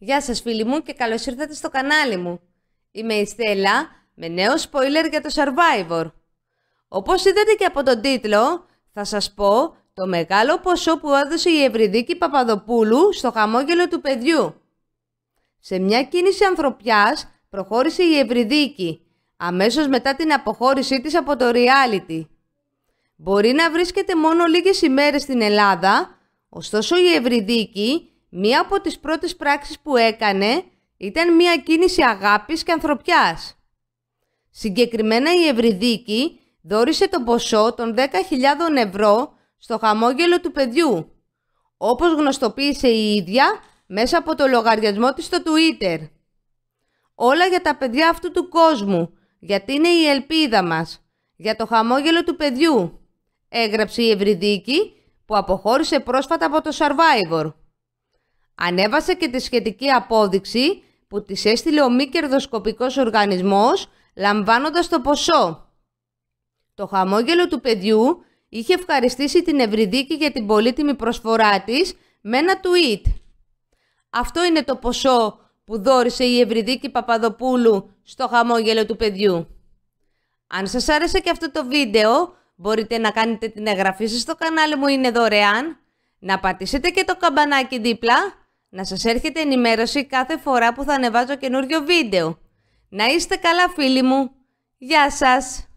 Γεια σας φίλοι μου και καλώς ήρθατε στο κανάλι μου. Είμαι η Στέλλα με νέο spoiler για το Survivor. Όπως είδατε και από τον τίτλο, θα σας πω το μεγάλο ποσό που έδωσε η Ευρυδίκη Παπαδοπούλου στο χαμόγελο του παιδιού. Σε μια κίνηση ανθρωπιάς προχώρησε η Ευρυδίκη, αμέσως μετά την αποχώρησή της από το reality. Μπορεί να βρίσκεται μόνο λίγες ημέρες στην Ελλάδα, ωστόσο η Ευρυδίκη Μία από τις πρώτες πράξεις που έκανε ήταν μία κίνηση αγάπης και ανθρωπιάς. Συγκεκριμένα η Ευρυδίκη δόρισε το ποσό των 10.000 ευρώ στο χαμόγελο του παιδιού, όπως γνωστοποίησε η ίδια μέσα από το λογαριασμό της στο Twitter. Όλα για τα παιδιά αυτού του κόσμου, γιατί είναι η ελπίδα μας, για το χαμόγελο του παιδιού, έγραψε η Ευρυδίκη που αποχώρησε πρόσφατα από το Survivor. Ανέβασε και τη σχετική απόδειξη που της έστειλε ο μη κερδοσκοπικός οργανισμός λαμβάνοντας το ποσό. Το χαμόγελο του παιδιού είχε ευχαριστήσει την Ευρυδίκη για την πολύτιμη προσφορά της με ένα tweet. Αυτό είναι το ποσό που δόρισε η Ευρυδίκη Παπαδοπούλου στο χαμόγελο του παιδιού. Αν σας άρεσε και αυτό το βίντεο, μπορείτε να κάνετε την εγγραφή σας στο κανάλι μου, είναι δωρεάν, να πατήσετε και το καμπανάκι δίπλα να σας έρχεται ενημέρωση κάθε φορά που θα ανεβάζω καινούριο βίντεο. Να είστε καλά φίλοι μου. Γεια σας!